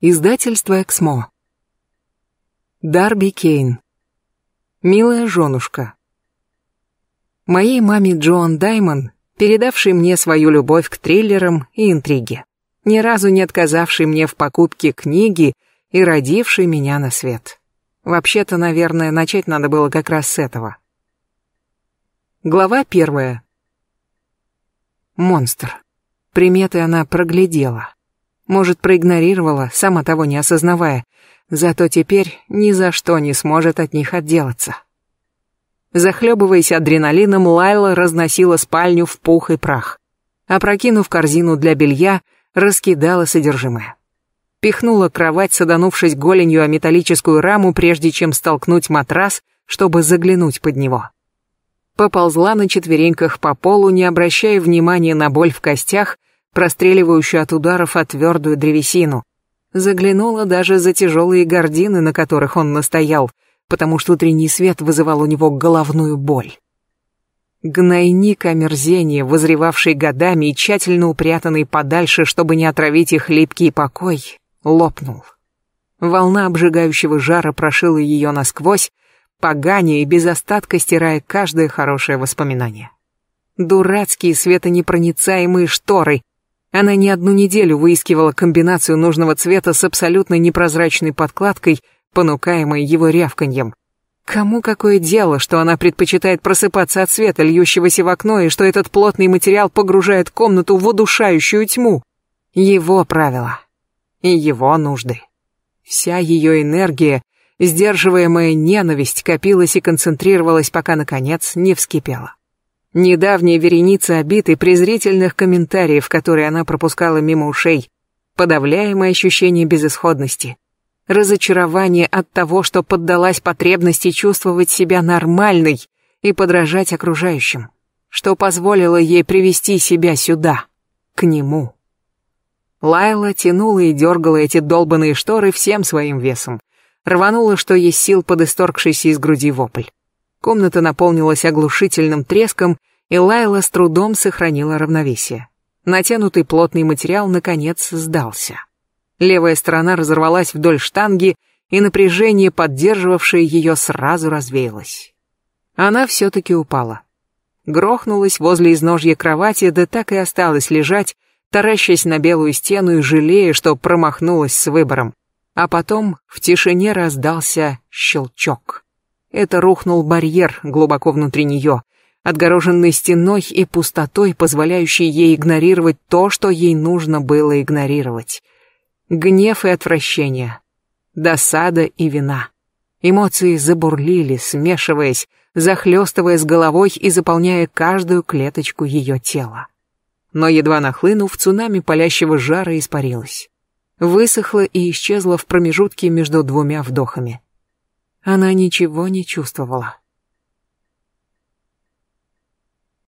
Издательство Эксмо. Дарби Кейн. Милая женушка. Моей маме Джон Даймон, передавшей мне свою любовь к триллерам и интриге, ни разу не отказавшей мне в покупке книги и родившей меня на свет. Вообще-то, наверное, начать надо было как раз с этого. Глава первая. Монстр. Приметы она проглядела. Может, проигнорировала, сама того не осознавая. Зато теперь ни за что не сможет от них отделаться. Захлебываясь адреналином, Лайла разносила спальню в пух и прах. Опрокинув корзину для белья, раскидала содержимое. Пихнула кровать, саданувшись голенью о металлическую раму, прежде чем столкнуть матрас, чтобы заглянуть под него. Поползла на четвереньках по полу, не обращая внимания на боль в костях простреливающую от ударов о твердую древесину. Заглянула даже за тяжелые гардины, на которых он настоял, потому что утренний свет вызывал у него головную боль. Гнойник омерзения, возревавший годами и тщательно упрятанный подальше, чтобы не отравить их липкий покой, лопнул. Волна обжигающего жара прошила ее насквозь, поганя и без остатка стирая каждое хорошее воспоминание. Дурацкие светонепроницаемые шторы, она не одну неделю выискивала комбинацию нужного цвета с абсолютно непрозрачной подкладкой, понукаемой его рявканьем. Кому какое дело, что она предпочитает просыпаться от света, льющегося в окно, и что этот плотный материал погружает комнату в удушающую тьму? Его правила. И его нужды. Вся ее энергия, сдерживаемая ненависть, копилась и концентрировалась, пока, наконец, не вскипела. Недавняя вереница обид и презрительных комментариев, которые она пропускала мимо ушей. Подавляемое ощущение безысходности. Разочарование от того, что поддалась потребности чувствовать себя нормальной и подражать окружающим. Что позволило ей привести себя сюда, к нему. Лайла тянула и дергала эти долбанные шторы всем своим весом. Рванула, что есть сил под исторгшийся из груди вопль. Комната наполнилась оглушительным треском, и Лайла с трудом сохранила равновесие. Натянутый плотный материал, наконец, сдался. Левая сторона разорвалась вдоль штанги, и напряжение, поддерживавшее ее, сразу развеялось. Она все-таки упала. Грохнулась возле изножья кровати, да так и осталась лежать, таращась на белую стену и жалея, что промахнулась с выбором. А потом в тишине раздался щелчок это рухнул барьер глубоко внутри нее, отгороженный стеной и пустотой, позволяющей ей игнорировать то, что ей нужно было игнорировать. Гнев и отвращение, досада и вина. Эмоции забурлили, смешиваясь, захлестывая с головой и заполняя каждую клеточку ее тела. Но едва нахлынув, цунами палящего жара испарилась. Высохла и исчезла в промежутке между двумя вдохами. Она ничего не чувствовала.